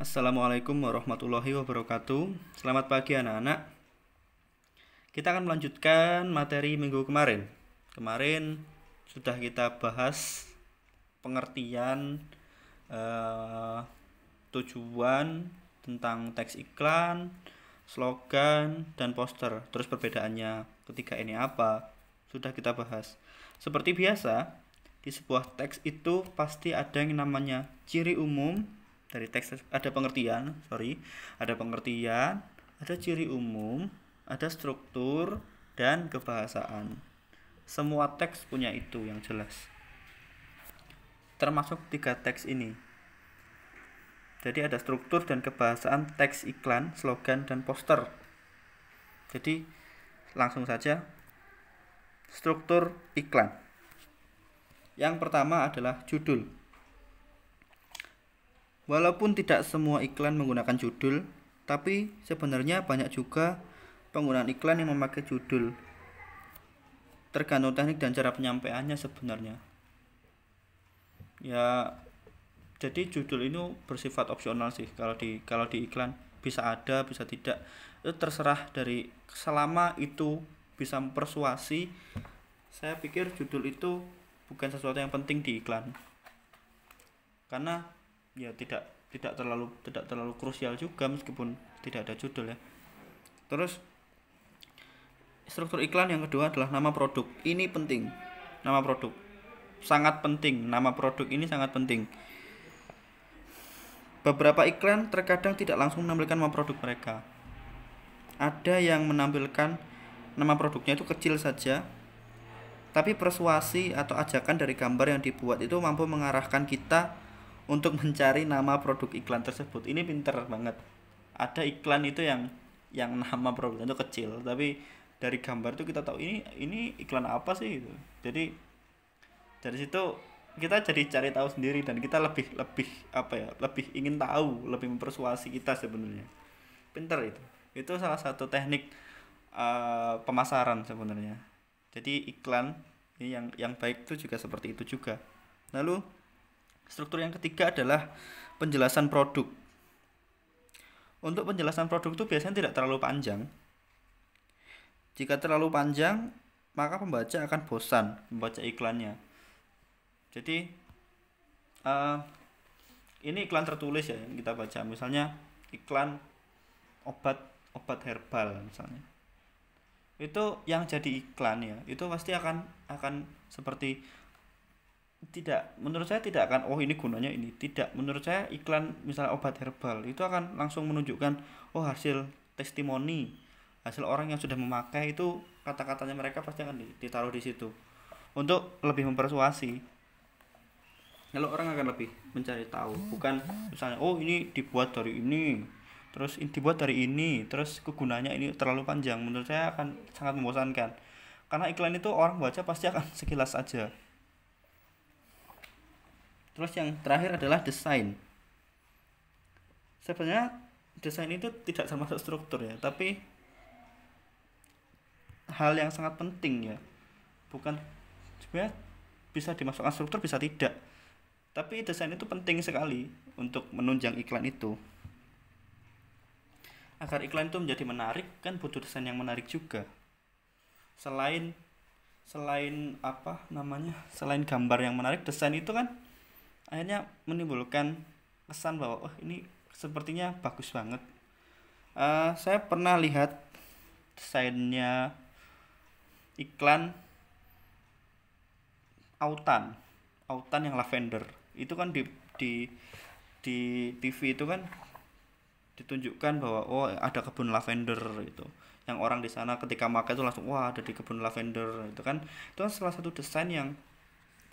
Assalamualaikum warahmatullahi wabarakatuh. Selamat pagi anak-anak. Kita akan melanjutkan materi minggu kemarin. Kemarin sudah kita bahas pengertian eh, tujuan tentang teks iklan, slogan, dan poster. Terus perbedaannya ketika ini apa? Sudah kita bahas. Seperti biasa, di sebuah teks itu pasti ada yang namanya ciri umum dari teks ada pengertian sorry ada pengertian ada ciri umum ada struktur dan kebahasaan semua teks punya itu yang jelas termasuk tiga teks ini jadi ada struktur dan kebahasaan teks iklan slogan dan poster jadi langsung saja struktur iklan yang pertama adalah judul Walaupun tidak semua iklan menggunakan judul, tapi sebenarnya banyak juga penggunaan iklan yang memakai judul. Tergantung teknik dan cara penyampaiannya sebenarnya. Ya, jadi judul ini bersifat opsional sih kalau di kalau di iklan bisa ada bisa tidak itu terserah dari selama itu bisa mempersuasi saya pikir judul itu bukan sesuatu yang penting di iklan karena ya tidak tidak terlalu tidak terlalu krusial juga meskipun tidak ada judul ya terus struktur iklan yang kedua adalah nama produk ini penting nama produk sangat penting nama produk ini sangat penting beberapa iklan terkadang tidak langsung menampilkan nama produk mereka ada yang menampilkan nama produknya itu kecil saja tapi persuasi atau ajakan dari gambar yang dibuat itu mampu mengarahkan kita untuk mencari nama produk iklan tersebut ini pinter banget ada iklan itu yang yang nama produknya itu kecil tapi dari gambar itu kita tahu ini ini iklan apa sih gitu jadi dari situ kita jadi cari tahu sendiri dan kita lebih lebih apa ya lebih ingin tahu lebih mempersuasi kita sebenarnya pinter itu itu salah satu teknik uh, pemasaran sebenarnya jadi iklan yang yang baik itu juga seperti itu juga lalu Struktur yang ketiga adalah penjelasan produk. Untuk penjelasan produk itu biasanya tidak terlalu panjang. Jika terlalu panjang, maka pembaca akan bosan membaca iklannya. Jadi uh, ini iklan tertulis ya yang kita baca. Misalnya iklan obat obat herbal misalnya. Itu yang jadi iklan ya. Itu pasti akan akan seperti tidak menurut saya tidak akan oh ini gunanya ini tidak menurut saya iklan misalnya obat herbal itu akan langsung menunjukkan oh hasil testimoni hasil orang yang sudah memakai itu kata-katanya mereka pasti akan ditaruh di situ untuk lebih mempersuasi kalau orang akan lebih mencari tahu bukan misalnya oh ini dibuat dari ini terus ini dibuat dari ini terus kegunaannya ini terlalu panjang menurut saya akan sangat membosankan karena iklan itu orang baca pasti akan sekilas aja Terus yang terakhir adalah desain. Sebenarnya desain itu tidak termasuk struktur ya, tapi hal yang sangat penting ya. Bukan sebenarnya bisa dimasukkan struktur bisa tidak. Tapi desain itu penting sekali untuk menunjang iklan itu. Agar iklan itu menjadi menarik kan butuh desain yang menarik juga. Selain selain apa namanya? Selain gambar yang menarik, desain itu kan akhirnya menimbulkan kesan bahwa oh ini sepertinya bagus banget uh, saya pernah lihat desainnya iklan autan autan yang lavender itu kan di di di TV itu kan ditunjukkan bahwa oh ada kebun lavender itu yang orang di sana ketika makan itu langsung wah ada di kebun lavender itu kan itu kan salah satu desain yang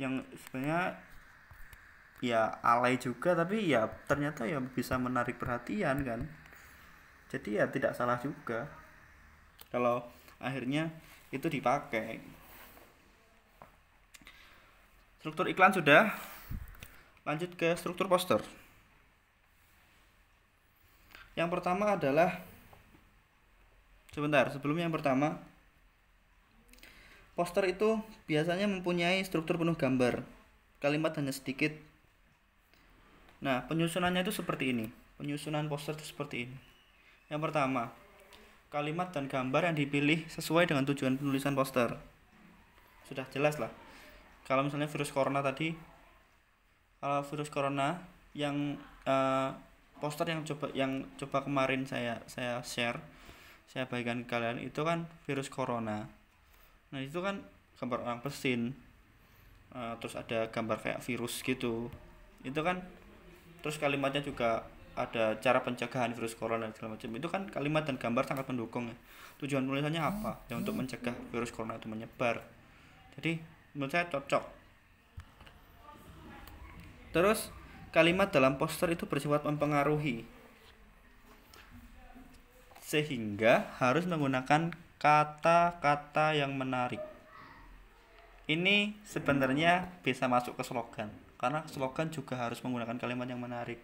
yang sebenarnya ya alay juga tapi ya ternyata ya bisa menarik perhatian kan jadi ya tidak salah juga kalau akhirnya itu dipakai struktur iklan sudah lanjut ke struktur poster yang pertama adalah sebentar sebelum yang pertama poster itu biasanya mempunyai struktur penuh gambar kalimat hanya sedikit Nah, penyusunannya itu seperti ini. Penyusunan poster itu seperti ini. Yang pertama, kalimat dan gambar yang dipilih sesuai dengan tujuan penulisan poster. Sudah jelas lah. Kalau misalnya virus corona tadi, kalau virus corona yang uh, poster yang coba yang coba kemarin saya saya share, saya bagikan ke kalian itu kan virus corona. Nah itu kan gambar orang pesin uh, eh, terus ada gambar kayak virus gitu. Itu kan terus kalimatnya juga ada cara pencegahan virus corona dan segala macam itu kan kalimat dan gambar sangat mendukung ya tujuan penulisannya apa ya untuk mencegah virus corona itu menyebar jadi menurut saya cocok terus kalimat dalam poster itu bersifat mempengaruhi sehingga harus menggunakan kata-kata yang menarik ini sebenarnya bisa masuk ke slogan karena slogan juga harus menggunakan kalimat yang menarik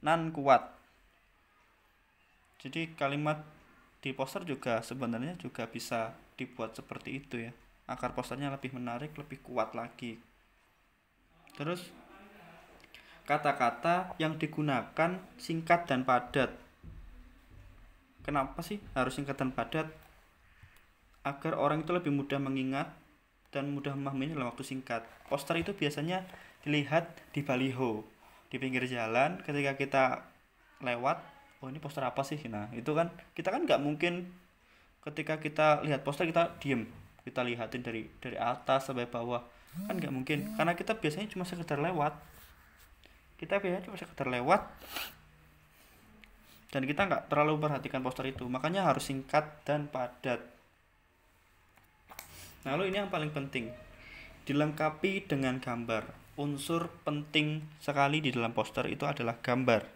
nan kuat jadi kalimat di poster juga sebenarnya juga bisa dibuat seperti itu ya agar posternya lebih menarik lebih kuat lagi terus kata-kata yang digunakan singkat dan padat kenapa sih harus singkat dan padat agar orang itu lebih mudah mengingat dan mudah memahami dalam waktu singkat poster itu biasanya lihat di baliho di pinggir jalan ketika kita lewat oh ini poster apa sih nah itu kan kita kan nggak mungkin ketika kita lihat poster kita diem kita lihatin dari dari atas sampai bawah kan nggak mungkin karena kita biasanya cuma sekedar lewat kita biasanya cuma sekedar lewat dan kita nggak terlalu perhatikan poster itu makanya harus singkat dan padat lalu ini yang paling penting dilengkapi dengan gambar unsur penting sekali di dalam poster itu adalah gambar.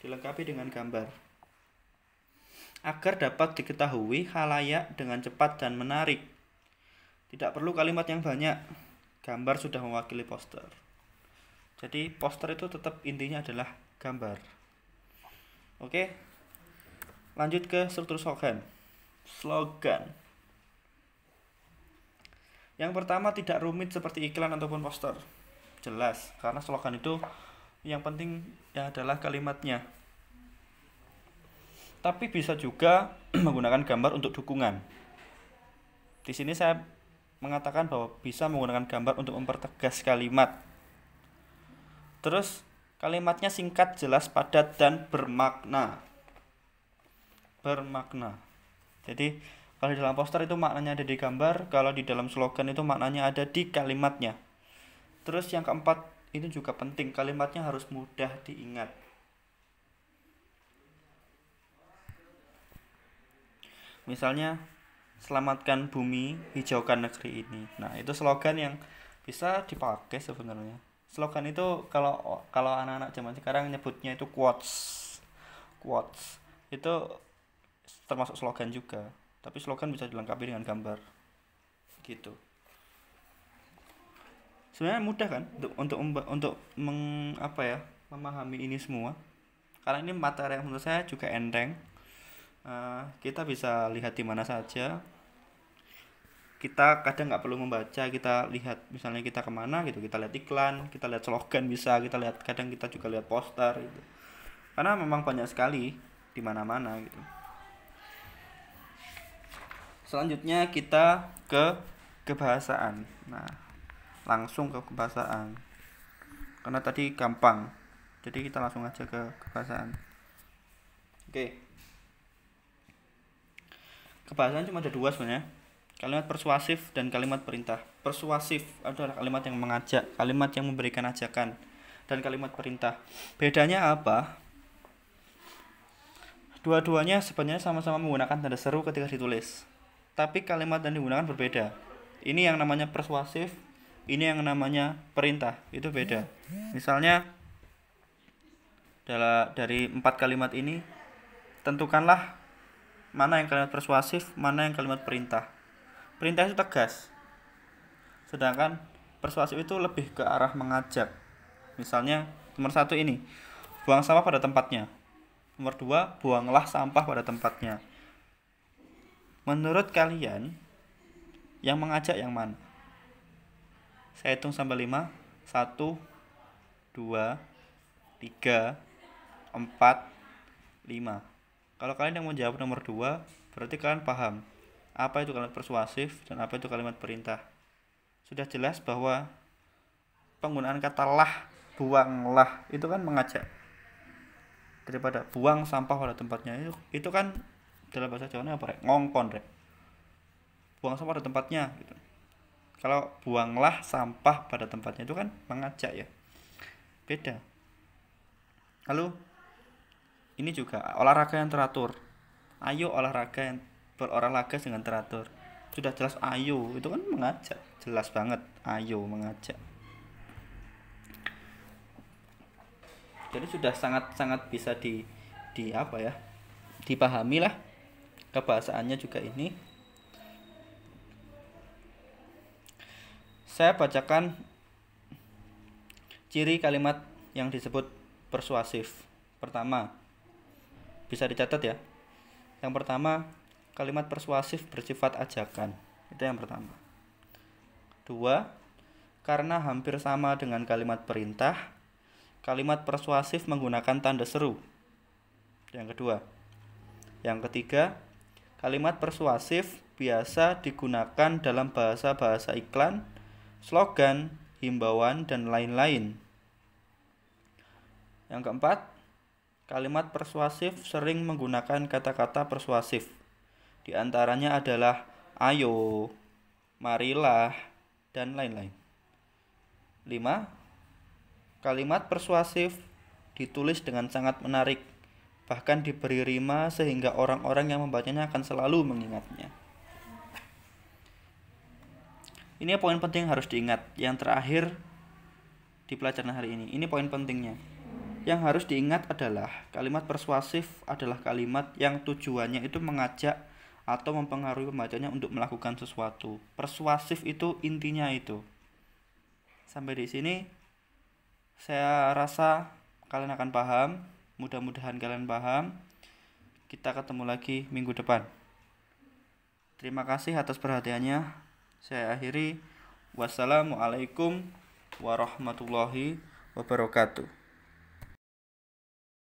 Dilengkapi dengan gambar. Agar dapat diketahui halayak dengan cepat dan menarik. Tidak perlu kalimat yang banyak. Gambar sudah mewakili poster. Jadi poster itu tetap intinya adalah gambar. Oke. Lanjut ke struktur slogan. Slogan. Yang pertama tidak rumit seperti iklan ataupun poster. Jelas, karena slogan itu yang penting adalah kalimatnya. Tapi bisa juga menggunakan gambar untuk dukungan. Di sini saya mengatakan bahwa bisa menggunakan gambar untuk mempertegas kalimat. Terus kalimatnya singkat, jelas, padat dan bermakna. Bermakna. Jadi kalau di dalam poster itu maknanya ada di gambar kalau di dalam slogan itu maknanya ada di kalimatnya terus yang keempat itu juga penting kalimatnya harus mudah diingat misalnya selamatkan bumi hijaukan negeri ini nah itu slogan yang bisa dipakai sebenarnya slogan itu kalau kalau anak-anak zaman sekarang nyebutnya itu quotes quotes itu termasuk slogan juga tapi slogan bisa dilengkapi dengan gambar gitu sebenarnya mudah kan untuk untuk untuk meng, apa ya memahami ini semua karena ini materi yang menurut saya juga enteng uh, kita bisa lihat di mana saja kita kadang nggak perlu membaca kita lihat misalnya kita kemana gitu kita lihat iklan kita lihat slogan bisa kita lihat kadang kita juga lihat poster gitu karena memang banyak sekali di mana-mana gitu selanjutnya kita ke kebahasaan nah langsung ke kebahasaan karena tadi gampang jadi kita langsung aja ke kebahasaan oke kebahasaan cuma ada dua sebenarnya kalimat persuasif dan kalimat perintah persuasif adalah kalimat yang mengajak kalimat yang memberikan ajakan dan kalimat perintah bedanya apa dua-duanya sebenarnya sama-sama menggunakan tanda seru ketika ditulis tapi kalimat yang digunakan berbeda ini yang namanya persuasif ini yang namanya perintah itu beda misalnya dari empat kalimat ini tentukanlah mana yang kalimat persuasif mana yang kalimat perintah perintah itu tegas sedangkan persuasif itu lebih ke arah mengajak misalnya nomor satu ini buang sampah pada tempatnya nomor dua buanglah sampah pada tempatnya Menurut kalian, yang mengajak yang mana? Saya hitung sampai 5. 1 2 3 4 5. Kalau kalian yang mau jawab nomor 2, berarti kalian paham apa itu kalimat persuasif dan apa itu kalimat perintah. Sudah jelas bahwa penggunaan kata lah, buanglah itu kan mengajak daripada buang sampah pada tempatnya itu, itu kan dalam bahasa Jawa apa rek ngongkon rek buang sampah pada tempatnya gitu kalau buanglah sampah pada tempatnya itu kan mengajak ya beda lalu ini juga olahraga yang teratur ayo olahraga yang berolahraga dengan teratur sudah jelas ayo itu kan mengajak jelas banget ayo mengajak jadi sudah sangat sangat bisa di di apa ya dipahami lah kebahasaannya juga ini saya bacakan ciri kalimat yang disebut persuasif pertama bisa dicatat ya yang pertama kalimat persuasif bersifat ajakan itu yang pertama dua karena hampir sama dengan kalimat perintah kalimat persuasif menggunakan tanda seru. Yang kedua. Yang ketiga, Kalimat persuasif biasa digunakan dalam bahasa-bahasa iklan, slogan, himbauan, dan lain-lain. Yang keempat, kalimat persuasif sering menggunakan kata-kata persuasif. Di antaranya adalah ayo, marilah, dan lain-lain. Lima, Kalimat persuasif ditulis dengan sangat menarik bahkan diberi rima sehingga orang-orang yang membacanya akan selalu mengingatnya. Ini poin penting yang harus diingat. Yang terakhir di pelajaran hari ini. Ini poin pentingnya. Yang harus diingat adalah kalimat persuasif adalah kalimat yang tujuannya itu mengajak atau mempengaruhi pembacanya untuk melakukan sesuatu. Persuasif itu intinya itu. Sampai di sini saya rasa kalian akan paham Mudah-mudahan kalian paham. Kita ketemu lagi minggu depan. Terima kasih atas perhatiannya. Saya akhiri. Wassalamualaikum warahmatullahi wabarakatuh.